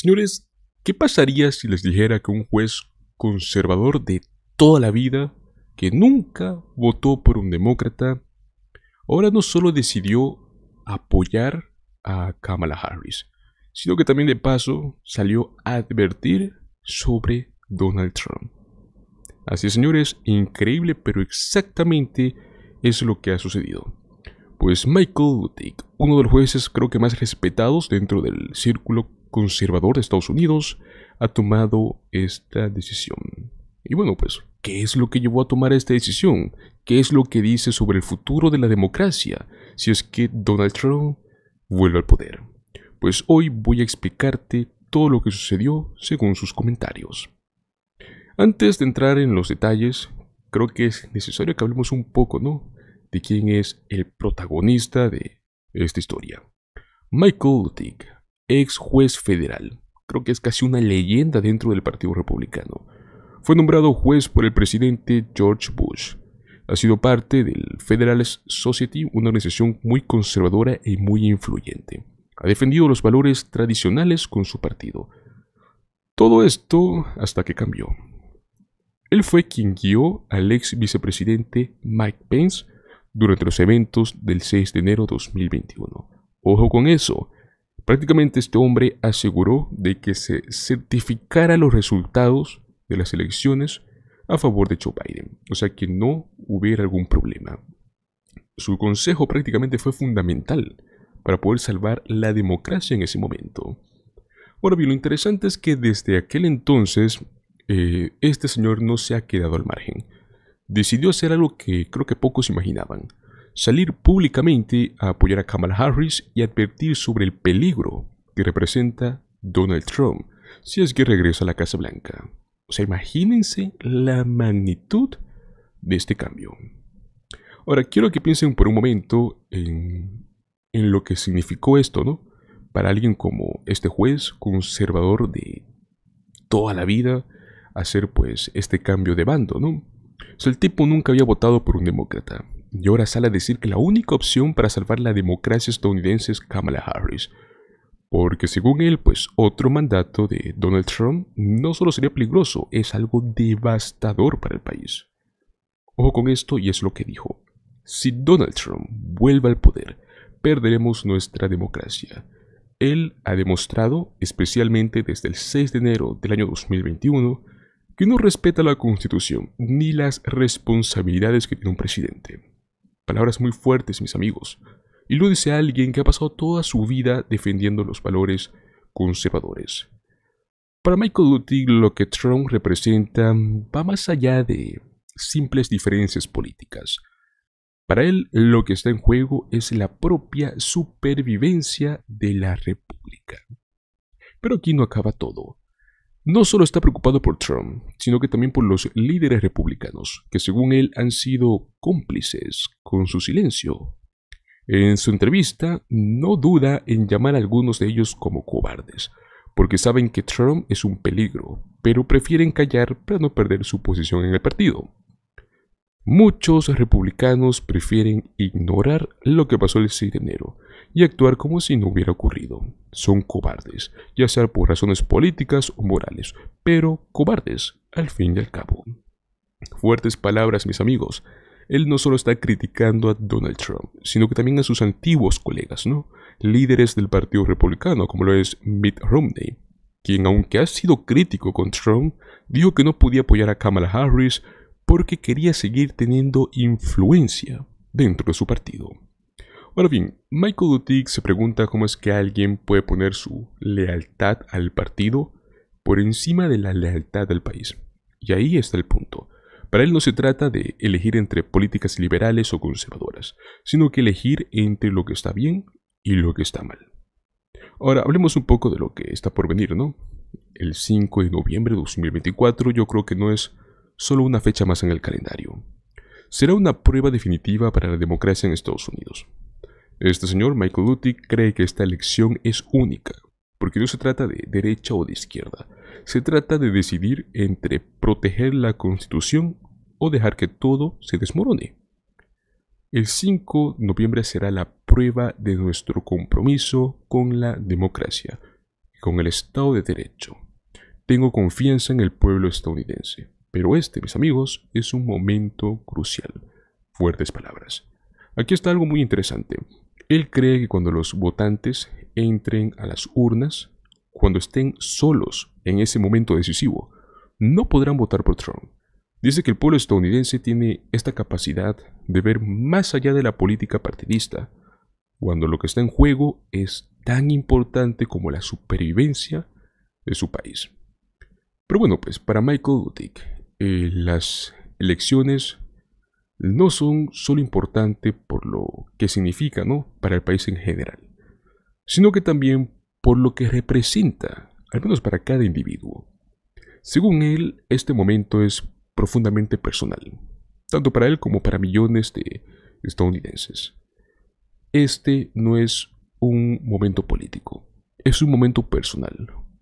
Señores, ¿qué pasaría si les dijera que un juez conservador de toda la vida, que nunca votó por un demócrata, ahora no solo decidió apoyar a Kamala Harris, sino que también de paso salió a advertir sobre Donald Trump. Así es, señores, increíble, pero exactamente es lo que ha sucedido. Pues Michael Butik, uno de los jueces creo que más respetados dentro del círculo conservador de Estados Unidos ha tomado esta decisión. Y bueno, pues, ¿qué es lo que llevó a tomar esta decisión? ¿Qué es lo que dice sobre el futuro de la democracia si es que Donald Trump vuelve al poder? Pues hoy voy a explicarte todo lo que sucedió según sus comentarios. Antes de entrar en los detalles, creo que es necesario que hablemos un poco, ¿no? De quién es el protagonista de esta historia. Michael Lutig ex juez federal. Creo que es casi una leyenda dentro del Partido Republicano. Fue nombrado juez por el presidente George Bush. Ha sido parte del Federal Society, una organización muy conservadora y muy influyente. Ha defendido los valores tradicionales con su partido. Todo esto hasta que cambió. Él fue quien guió al ex vicepresidente Mike Pence durante los eventos del 6 de enero de 2021. Ojo con eso, Prácticamente este hombre aseguró de que se certificara los resultados de las elecciones a favor de Joe Biden, o sea que no hubiera algún problema. Su consejo prácticamente fue fundamental para poder salvar la democracia en ese momento. Ahora bien, lo interesante es que desde aquel entonces eh, este señor no se ha quedado al margen. Decidió hacer algo que creo que pocos imaginaban salir públicamente a apoyar a Kamala Harris y advertir sobre el peligro que representa Donald Trump si es que regresa a la Casa Blanca. O sea, imagínense la magnitud de este cambio. Ahora, quiero que piensen por un momento en, lo que significó esto, ¿no? Para alguien como este juez conservador de toda la vida, hacer pues este cambio de bando, ¿no? O sea, el tipo nunca había votado por un demócrata. Y ahora sale a decir que la única opción para salvar la democracia estadounidense es Kamala Harris. Porque según él, pues otro mandato de Donald Trump no solo sería peligroso, es algo devastador para el país. Ojo con esto y es lo que dijo. Si Donald Trump vuelve al poder, perderemos nuestra democracia. Él ha demostrado, especialmente desde el 6 de enero del año 2021, que no respeta la Constitución ni las responsabilidades que tiene un presidente. Palabras muy fuertes, mis amigos. Y lo dice alguien que ha pasado toda su vida defendiendo los valores conservadores. Para Michael Duty, lo que Trump representa va más allá de simples diferencias políticas. Para él, lo que está en juego es la propia supervivencia de la República. Pero aquí no acaba todo. No solo está preocupado por Trump, sino que también por los líderes republicanos, que según él han sido cómplices con su silencio. En su entrevista, no duda en llamar a algunos de ellos como cobardes, porque saben que Trump es un peligro, pero prefieren callar para no perder su posición en el partido. Muchos republicanos prefieren ignorar lo que pasó el 6 de enero, y actuar como si no hubiera ocurrido. Son cobardes, ya sea por razones políticas o morales, pero cobardes, al fin y al cabo. Fuertes palabras, mis amigos. Él no solo está criticando a Donald Trump, sino que también a sus antiguos colegas, ¿no? Líderes del Partido Republicano, como lo es Mitt Romney, quien aunque ha sido crítico con Trump, dijo que no podía apoyar a Kamala Harris porque quería seguir teniendo influencia dentro de su partido. Ahora bien, Michael Lutig se pregunta cómo es que alguien puede poner su lealtad al partido por encima de la lealtad al país. Y ahí está el punto. Para él no se trata de elegir entre políticas liberales o conservadoras, sino que elegir entre lo que está bien y lo que está mal. Ahora, hablemos un poco de lo que está por venir, ¿no? El 5 de noviembre de 2024 yo creo que no es solo una fecha más en el calendario. Será una prueba definitiva para la democracia en Estados Unidos. Este señor, Michael Dutty, cree que esta elección es única, porque no se trata de derecha o de izquierda, se trata de decidir entre proteger la constitución o dejar que todo se desmorone. El 5 de noviembre será la prueba de nuestro compromiso con la democracia y con el Estado de Derecho. Tengo confianza en el pueblo estadounidense, pero este, mis amigos, es un momento crucial. Fuertes palabras. Aquí está algo muy interesante. Él cree que cuando los votantes entren a las urnas, cuando estén solos en ese momento decisivo, no podrán votar por Trump. Dice que el pueblo estadounidense tiene esta capacidad de ver más allá de la política partidista, cuando lo que está en juego es tan importante como la supervivencia de su país. Pero bueno, pues para Michael Dutic, eh, las elecciones no son solo importantes por lo que significa ¿no? para el país en general, sino que también por lo que representa, al menos para cada individuo. Según él, este momento es profundamente personal, tanto para él como para millones de estadounidenses. Este no es un momento político, es un momento personal,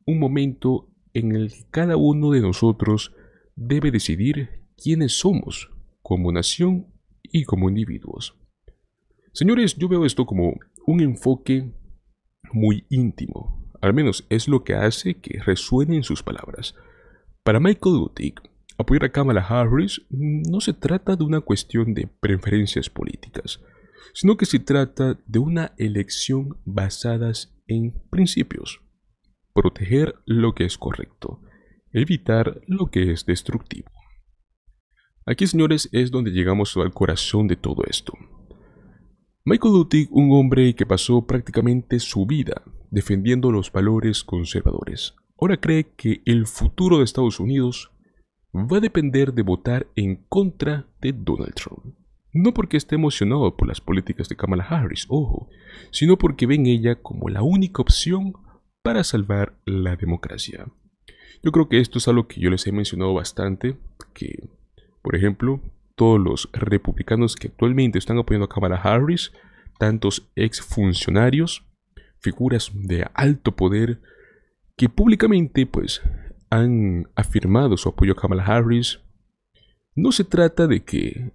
un momento en el que cada uno de nosotros debe decidir quiénes somos como nación y como individuos. Señores, yo veo esto como un enfoque muy íntimo, al menos es lo que hace que resuenen sus palabras. Para Michael butik apoyar a Kamala Harris no se trata de una cuestión de preferencias políticas, sino que se trata de una elección basada en principios. Proteger lo que es correcto, evitar lo que es destructivo. Aquí, señores, es donde llegamos al corazón de todo esto. Michael Lutig, un hombre que pasó prácticamente su vida defendiendo los valores conservadores, ahora cree que el futuro de Estados Unidos va a depender de votar en contra de Donald Trump. No porque esté emocionado por las políticas de Kamala Harris, ojo, sino porque ven ella como la única opción para salvar la democracia. Yo creo que esto es algo que yo les he mencionado bastante, que por ejemplo, todos los republicanos que actualmente están apoyando a Kamala Harris, tantos exfuncionarios, figuras de alto poder, que públicamente pues han afirmado su apoyo a Kamala Harris, no se trata de que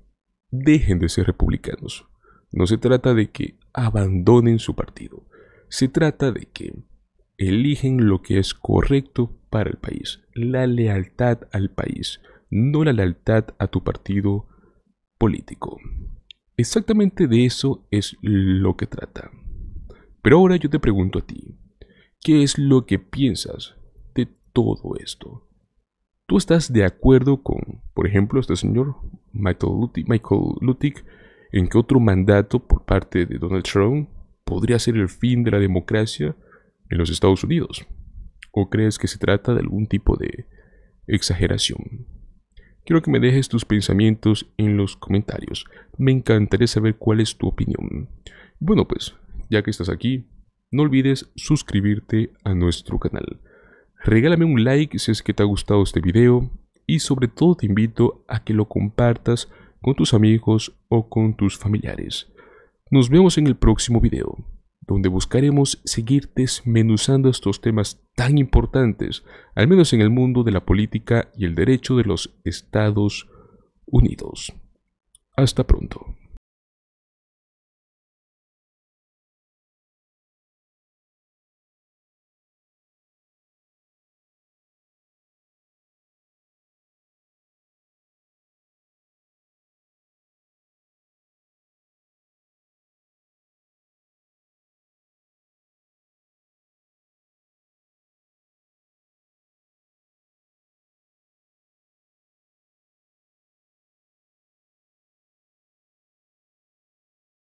dejen de ser republicanos, no se trata de que abandonen su partido, se trata de que eligen lo que es correcto para el país, la lealtad al país, no la lealtad a tu partido político. Exactamente de eso es lo que trata. Pero ahora yo te pregunto a ti, ¿qué es lo que piensas de todo esto? ¿Tú estás de acuerdo con, por ejemplo, este señor Michael Lutic, en que otro mandato por parte de Donald Trump podría ser el fin de la democracia en los Estados Unidos? ¿O crees que se trata de algún tipo de exageración? Quiero que me dejes tus pensamientos en los comentarios. Me encantaría saber cuál es tu opinión. Bueno, pues, ya que estás aquí, no olvides suscribirte a nuestro canal. Regálame un like si es que te ha gustado este video y sobre todo te invito a que lo compartas con tus amigos o con tus familiares. Nos vemos en el próximo video, donde buscaremos seguir desmenuzando estos temas tan importantes, al menos en el mundo de la política y el derecho de los Estados Unidos. Hasta pronto.